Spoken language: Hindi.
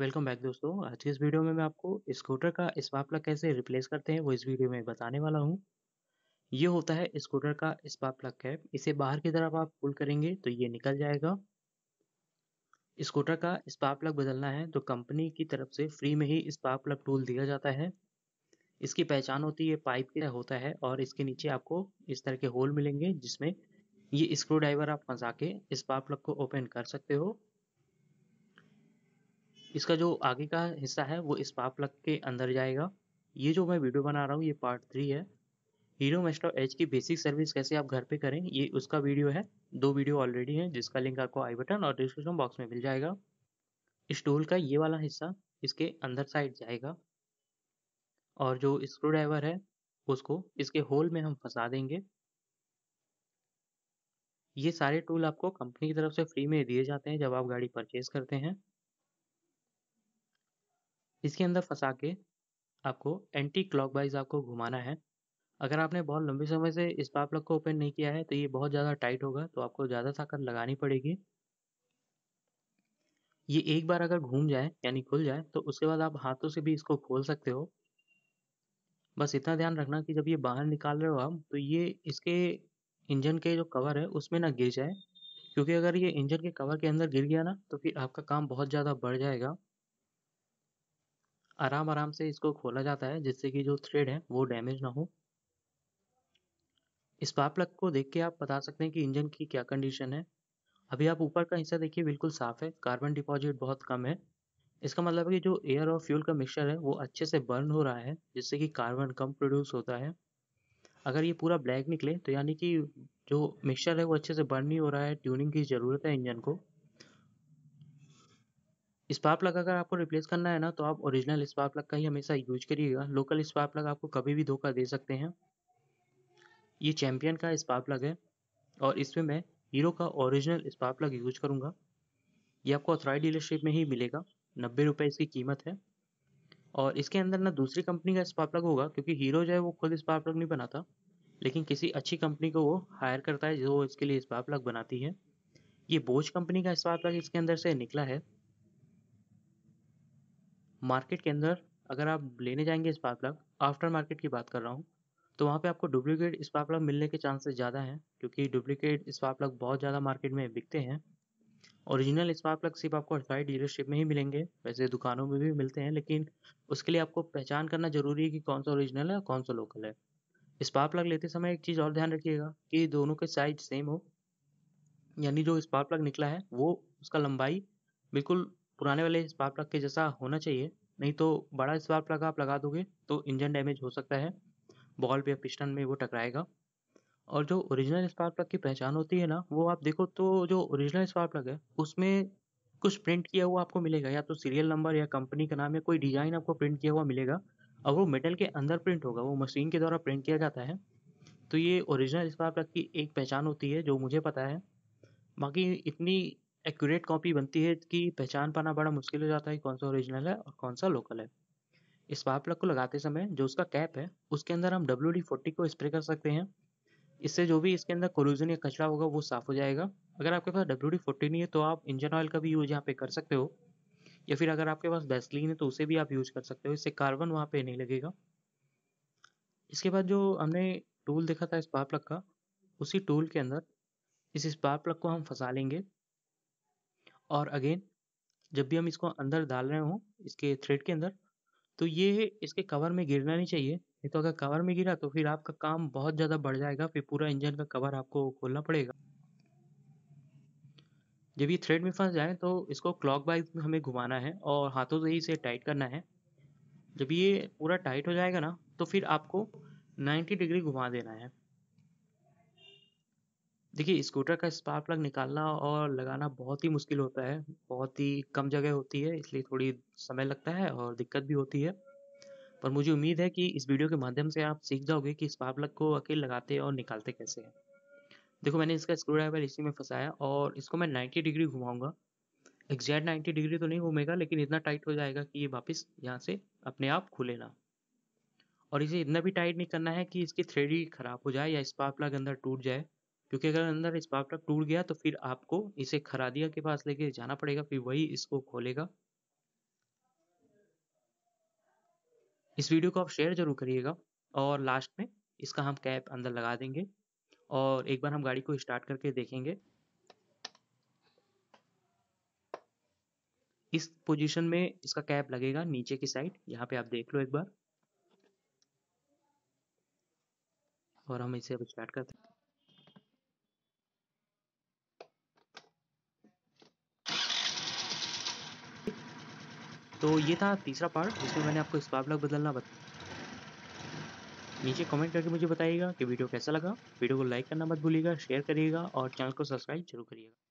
वेलकम बैक दोस्तों आज के इस वीडियो में मैं आपको स्कूटर का स्पार्क प्लग कैसे रिप्लेस करते हैं वो इस वीडियो में बताने वाला हूँ ये होता है स्कूटर का स्पार्क प्लग कैप इसे बाहर की तरफ आप पुल करेंगे तो ये निकल जाएगा स्कूटर का स्पार्क प्लग बदलना है तो कंपनी की तरफ से फ्री में ही स्पार्क प्लग टूल दिया जाता है इसकी पहचान होती है पाइप की होता है और इसके नीचे आपको इस तरह के होल मिलेंगे जिसमें ये स्क्रू ड्राइवर आप फंसा के स्पार्क प्लग को ओपन कर सकते हो इसका जो आगे का हिस्सा है वो स्पार्क प्लग के अंदर जाएगा ये जो मैं वीडियो बना रहा हूँ ये पार्ट थ्री है हीरो मेस्ट्रो एच की बेसिक सर्विस कैसे आप घर पे करें ये उसका वीडियो है दो वीडियो ऑलरेडी है जिसका लिंक आपको आई बटन और डिस्क्रिप्शन बॉक्स में मिल जाएगा इस टूल का ये वाला हिस्सा इसके अंदर साइड जाएगा और जो स्क्रू ड्राइवर है उसको इसके होल में हम फंसा देंगे ये सारे टूल आपको कंपनी की तरफ से फ्री में दिए जाते हैं जब आप गाड़ी परचेज करते हैं इसके अंदर फंसा के आपको एंटी क्लॉकवाइज आपको घुमाना है अगर आपने बहुत लंबे समय से इस पाप लग को ओपन नहीं किया है तो ये बहुत ज़्यादा टाइट होगा तो आपको ज़्यादा ताकत लगानी पड़ेगी ये एक बार अगर घूम जाए यानी खुल जाए तो उसके बाद आप हाथों से भी इसको खोल सकते हो बस इतना ध्यान रखना कि जब ये बाहर निकाल रहे हो आप तो ये इसके इंजन के जो कवर है उसमें ना गिर जाए क्योंकि अगर ये इंजन के कवर के अंदर गिर गया ना तो फिर आपका काम बहुत ज़्यादा बढ़ जाएगा आराम आराम से इसको खोला जाता है जिससे कि जो थ्रेड है वो डैमेज ना हो स्पार प्लग को देख के आप बता सकते हैं कि इंजन की क्या कंडीशन है अभी आप ऊपर का हिस्सा देखिए बिल्कुल साफ है कार्बन डिपॉजिट बहुत कम है इसका मतलब है कि जो एयर और फ्यूल का मिक्सचर है वो अच्छे से बर्न हो रहा है जिससे कि कार्बन कम प्रोड्यूस होता है अगर ये पूरा ब्लैक निकले तो यानी कि जो मिक्सचर है वो अच्छे से बर्न नहीं हो रहा है ट्यूनिंग की ज़रूरत है इंजन को स्पार्क प्लग अगर आपको रिप्लेस करना है ना तो आप ओरिजिनल स्पार्क प्लग का ही हमेशा यूज करिएगा लोकल स्पार्क प्लग आपको कभी भी धोखा दे सकते हैं ये चैम्पियन का स्पार्क प्लग है और इसमें मैं हीरो का ओरिजिनल स्पार्क प्लग यूज करूँगा ये आपको अथराई डीलरशिप में ही मिलेगा नब्बे रुपये इसकी कीमत है और इसके अंदर ना दूसरी कंपनी का स्पार्क प्लग होगा क्योंकि हीरो जो है वो खुद स्पार्क प्लग नहीं बनाता लेकिन किसी अच्छी कंपनी को वो हायर करता है जो इसके लिए स्पार्क प्लग बनाती है ये बोझ कंपनी का स्पार्क प्लग इसके अंदर से निकला है मार्केट के अंदर अगर आप लेने जाएंगे स्पार्क प्लग आफ्टर मार्केट की बात कर रहा हूँ तो वहाँ पे आपको डुप्लीकेट स्पार्क प्लग मिलने के चांसेस ज़्यादा हैं क्योंकि डुप्लीकेट स्पार्क प्लग बहुत ज़्यादा मार्केट में बिकते हैं ओरिजिनल स्पार्क प्लग सिर्फ आपको अथॉराइड डीलरशिप में ही मिलेंगे वैसे दुकानों में भी मिलते हैं लेकिन उसके लिए आपको पहचान करना जरूरी है कि कौन सा ओरिजिनल है और कौन सा लोकल है स्पार्क प्लग लेते समय एक चीज़ और ध्यान रखिएगा कि दोनों के साइज सेम हो यानी जो स्पार्क प्लग निकला है वो उसका लंबाई बिल्कुल पुराने वाले स्पार्क प्लग के जैसा होना चाहिए नहीं तो बड़ा स्पार्क प्लग आप लगा दोगे तो इंजन डैमेज हो सकता है बॉल या पिस्टन में वो टकराएगा और जो ओरिजिनल स्पार्क प्लग की पहचान होती है ना वो आप देखो तो जो ओरिजिनल स्पार्क प्लग है उसमें कुछ प्रिंट किया हुआ आपको मिलेगा या तो सीरियल नंबर या कंपनी का नाम या कोई डिजाइन आपको प्रिंट किया हुआ मिलेगा और वो मेटल के अंदर प्रिंट होगा वो मशीन के द्वारा प्रिंट किया जाता है तो ये ओरिजिनल स्पार्क प्लग की एक पहचान होती है जो मुझे पता है बाकी इतनी एक्यूरेट कॉपी बनती है कि पहचान पाना बड़ा मुश्किल हो जाता है कौन सा ओरिजिनल है और कौन सा लोकल है इस पावर प्लग को लगाते समय जो उसका कैप है उसके अंदर हम डब्ल्यू डी फोर्टी को स्प्रे कर सकते हैं इससे जो भी इसके अंदर कोलूजन या कचरा होगा वो साफ हो जाएगा अगर आपके पास डब्ल्यू डी फोर्टी नहीं है तो आप इंजन ऑयल का भी यूज यहाँ पे कर सकते हो या फिर अगर आपके पास बेस्लिन है तो उसे भी आप यूज कर सकते हो इससे कार्बन वहाँ पे नहीं लगेगा इसके बाद जो हमने टूल देखा था इस पावर प्लग का उसी टूल के अंदर इस स्पार्क प्लग को हम फंसा लेंगे और अगेन जब भी हम इसको अंदर डाल रहे हों इसके थ्रेड के अंदर तो ये इसके कवर में गिरना नहीं चाहिए नहीं तो अगर कवर में गिरा तो फिर आपका काम बहुत ज़्यादा बढ़ जाएगा फिर पूरा इंजन का कवर आपको खोलना पड़ेगा जब ये थ्रेड में फंस जाए तो इसको क्लॉक वाइज हमें घुमाना है और हाथों से ही इसे टाइट करना है जब ये पूरा टाइट हो जाएगा ना तो फिर आपको 90 डिग्री घुमा देना है देखिए स्कूटर का स्पार्क प्लग निकालना और लगाना बहुत ही मुश्किल होता है बहुत ही कम जगह होती है इसलिए थोड़ी समय लगता है और दिक्कत भी होती है पर मुझे उम्मीद है कि इस वीडियो के माध्यम से आप सीख जाओगे कि स्पार्क प्लग को अकेले लगाते और निकालते कैसे हैं देखो मैंने इसका स्क्रू ड्राइवर इसी में फंसाया और इसको मैं नाइन्टी डिग्री घुमाऊंगा एग्जैक्ट नाइन्टी डिग्री तो नहीं घूमेगा लेकिन इतना टाइट हो जाएगा कि ये वापस यहाँ से अपने आप खुले ना और इसे इतना भी टाइट नहीं करना है कि इसकी थ्रेडी खराब हो जाए या स्पार्क प्लग अंदर टूट जाए क्योंकि अगर अंदर इस बाप टूट गया तो फिर आपको इसे खरादिया के पास लेके जाना पड़ेगा फिर वही इसको खोलेगा इस वीडियो को आप शेयर जरूर करिएगा और लास्ट में इसका हम कैप अंदर लगा देंगे और एक बार हम गाड़ी को स्टार्ट करके देखेंगे इस पोजीशन में इसका कैप लगेगा नीचे की साइड यहाँ पे आप देख लो एक बार और हम इसे अब स्टार्ट करते हैं तो ये था तीसरा पार्ट जिसमें मैंने आपको स्पार प्लग बदलना बता नीचे कमेंट करके मुझे बताइएगा कि वीडियो कैसा लगा वीडियो को लाइक करना मत भूलिएगा शेयर करिएगा और चैनल को सब्सक्राइब जरूर करिएगा